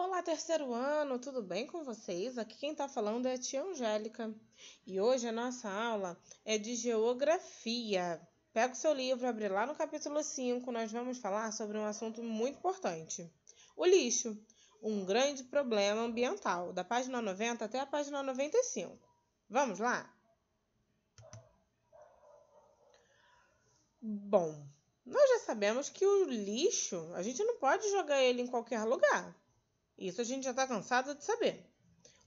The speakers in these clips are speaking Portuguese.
Olá, terceiro ano, tudo bem com vocês? Aqui quem está falando é a tia Angélica e hoje a nossa aula é de geografia. Pega o seu livro, abre lá no capítulo 5, nós vamos falar sobre um assunto muito importante: o lixo, um grande problema ambiental, da página 90 até a página 95. Vamos lá? Bom, nós já sabemos que o lixo, a gente não pode jogar ele em qualquer lugar. Isso a gente já está cansado de saber.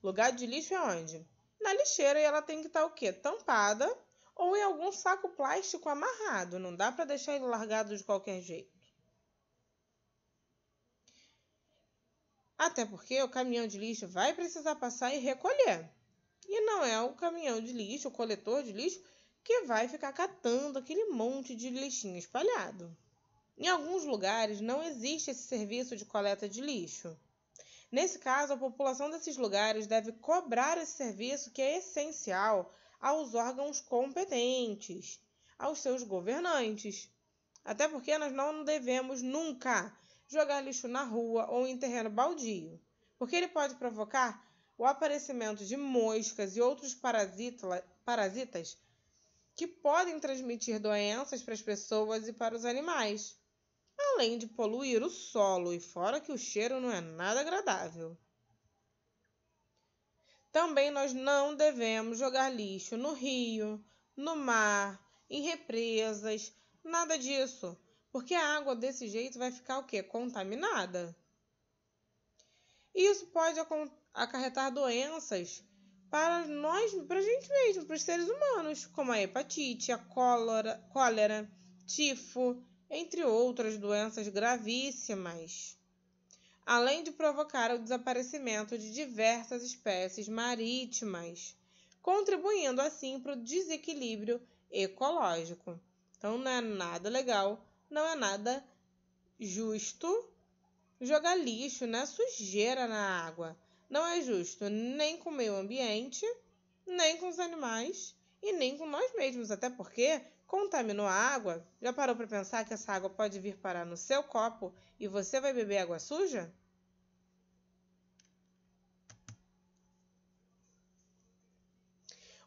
Lugar de lixo é onde? Na lixeira e ela tem que estar tá, o quê? Tampada ou em algum saco plástico amarrado. Não dá para deixar ele largado de qualquer jeito. Até porque o caminhão de lixo vai precisar passar e recolher. E não é o caminhão de lixo, o coletor de lixo, que vai ficar catando aquele monte de lixinho espalhado. Em alguns lugares não existe esse serviço de coleta de lixo. Nesse caso, a população desses lugares deve cobrar esse serviço que é essencial aos órgãos competentes, aos seus governantes. Até porque nós não devemos nunca jogar lixo na rua ou em terreno baldio, porque ele pode provocar o aparecimento de moscas e outros parasitas que podem transmitir doenças para as pessoas e para os animais além de poluir o solo, e fora que o cheiro não é nada agradável. Também nós não devemos jogar lixo no rio, no mar, em represas, nada disso, porque a água desse jeito vai ficar o quê? Contaminada. Isso pode acarretar doenças para nós, para a gente mesmo, para os seres humanos, como a hepatite, a cólera, cólera tifo, entre outras doenças gravíssimas, além de provocar o desaparecimento de diversas espécies marítimas, contribuindo assim para o desequilíbrio ecológico. Então não é nada legal, não é nada justo jogar lixo, né, sujeira na água. Não é justo nem com o meio ambiente, nem com os animais e nem com nós mesmos, até porque Contaminou a água? Já parou para pensar que essa água pode vir parar no seu copo e você vai beber água suja?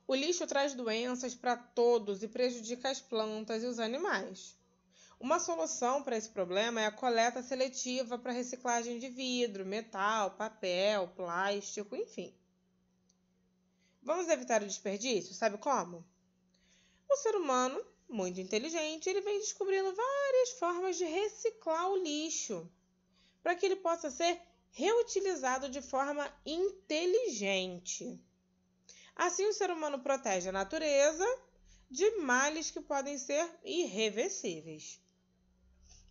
O lixo traz doenças para todos e prejudica as plantas e os animais. Uma solução para esse problema é a coleta seletiva para reciclagem de vidro, metal, papel, plástico, enfim. Vamos evitar o desperdício? Sabe como? O ser humano muito inteligente, ele vem descobrindo várias formas de reciclar o lixo para que ele possa ser reutilizado de forma inteligente. Assim, o ser humano protege a natureza de males que podem ser irreversíveis.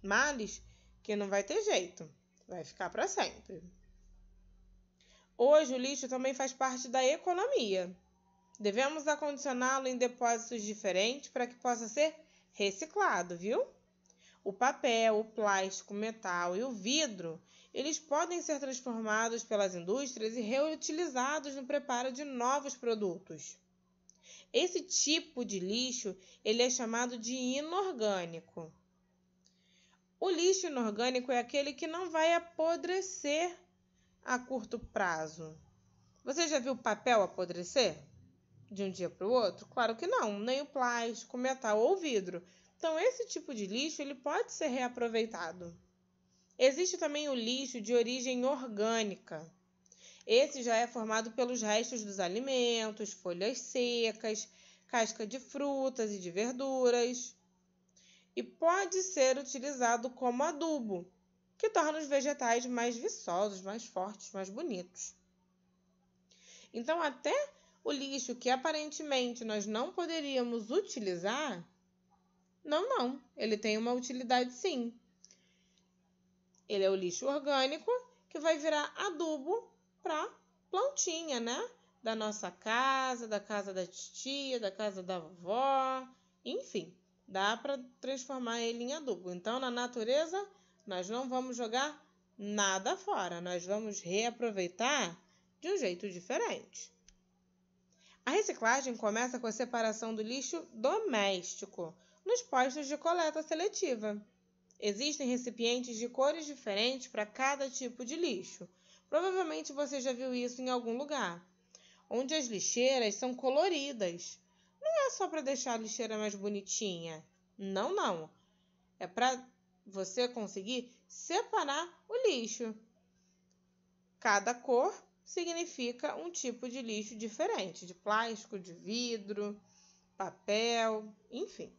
Males que não vai ter jeito, vai ficar para sempre. Hoje, o lixo também faz parte da economia. Devemos acondicioná-lo em depósitos diferentes para que possa ser reciclado, viu? O papel, o plástico, o metal e o vidro, eles podem ser transformados pelas indústrias e reutilizados no preparo de novos produtos. Esse tipo de lixo, ele é chamado de inorgânico. O lixo inorgânico é aquele que não vai apodrecer a curto prazo. Você já viu papel apodrecer? de um dia para o outro? Claro que não, nem o plástico, metal ou vidro. Então esse tipo de lixo ele pode ser reaproveitado. Existe também o lixo de origem orgânica. Esse já é formado pelos restos dos alimentos, folhas secas, casca de frutas e de verduras. E pode ser utilizado como adubo, que torna os vegetais mais viçosos, mais fortes, mais bonitos. Então, até o lixo que aparentemente nós não poderíamos utilizar? Não, não. Ele tem uma utilidade sim. Ele é o lixo orgânico que vai virar adubo para plantinha, né? Da nossa casa, da casa da tia, da casa da vovó, enfim, dá para transformar ele em adubo. Então, na natureza, nós não vamos jogar nada fora, nós vamos reaproveitar de um jeito diferente reciclagem começa com a separação do lixo doméstico nos postos de coleta seletiva. Existem recipientes de cores diferentes para cada tipo de lixo. Provavelmente você já viu isso em algum lugar, onde as lixeiras são coloridas. Não é só para deixar a lixeira mais bonitinha. Não, não. É para você conseguir separar o lixo. Cada cor significa um tipo de lixo diferente, de plástico, de vidro, papel, enfim.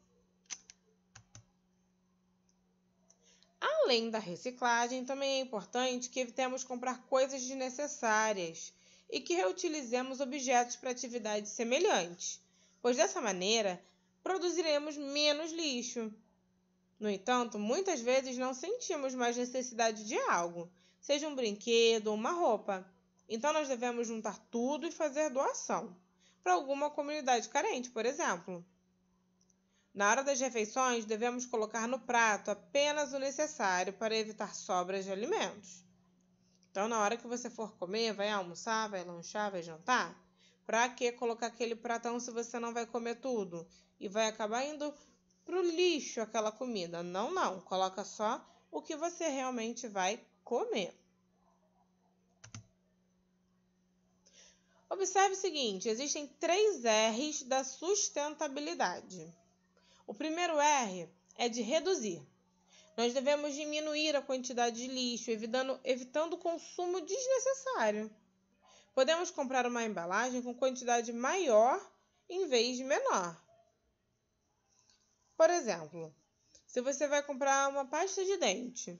Além da reciclagem, também é importante que evitemos comprar coisas desnecessárias e que reutilizemos objetos para atividades semelhantes, pois dessa maneira produziremos menos lixo. No entanto, muitas vezes não sentimos mais necessidade de algo, seja um brinquedo ou uma roupa, então nós devemos juntar tudo e fazer doação para alguma comunidade carente, por exemplo. Na hora das refeições, devemos colocar no prato apenas o necessário para evitar sobras de alimentos. Então, na hora que você for comer, vai almoçar, vai lanchar, vai jantar, para que colocar aquele pratão se você não vai comer tudo e vai acabar indo pro lixo aquela comida? Não, não, coloca só o que você realmente vai comer. Observe o seguinte: existem três R's da sustentabilidade. O primeiro R é de reduzir. Nós devemos diminuir a quantidade de lixo, evitando, evitando o consumo desnecessário. Podemos comprar uma embalagem com quantidade maior em vez de menor. Por exemplo, se você vai comprar uma pasta de dente,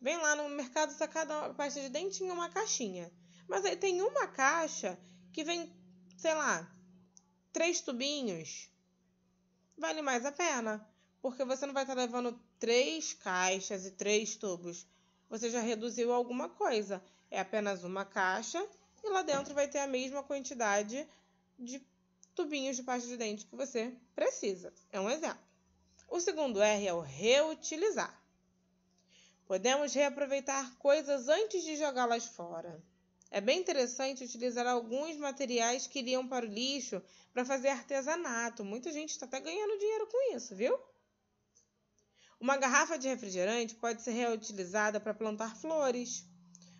vem lá no mercado sacar cada pasta de dente em uma caixinha. Mas aí tem uma caixa que vem, sei lá, três tubinhos, vale mais a pena. Porque você não vai estar tá levando três caixas e três tubos. Você já reduziu alguma coisa. É apenas uma caixa e lá dentro vai ter a mesma quantidade de tubinhos de pasta de dente que você precisa. É um exemplo. O segundo R é o reutilizar. Podemos reaproveitar coisas antes de jogá-las fora. É bem interessante utilizar alguns materiais que iriam para o lixo para fazer artesanato. Muita gente está até ganhando dinheiro com isso, viu? Uma garrafa de refrigerante pode ser reutilizada para plantar flores.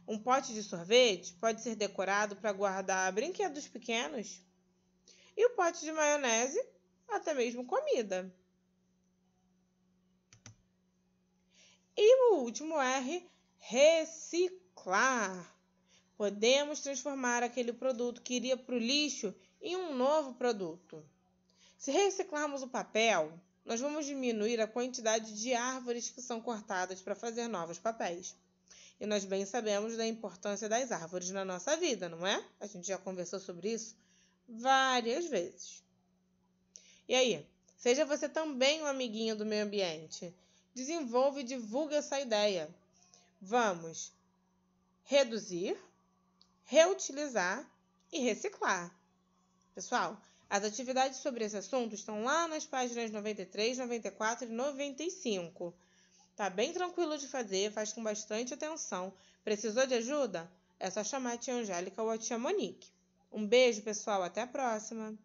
Um pote de sorvete pode ser decorado para guardar brinquedos pequenos. E o pote de maionese, até mesmo comida. E o último R, reciclar. Podemos transformar aquele produto que iria para o lixo em um novo produto. Se reciclarmos o papel, nós vamos diminuir a quantidade de árvores que são cortadas para fazer novos papéis. E nós bem sabemos da importância das árvores na nossa vida, não é? A gente já conversou sobre isso várias vezes. E aí, seja você também um amiguinho do meio ambiente. Desenvolve e divulga essa ideia. Vamos reduzir reutilizar e reciclar. Pessoal, as atividades sobre esse assunto estão lá nas páginas 93, 94 e 95. Tá bem tranquilo de fazer, faz com bastante atenção. Precisou de ajuda? É só chamar a tia Angélica ou a tia Monique. Um beijo, pessoal, até a próxima!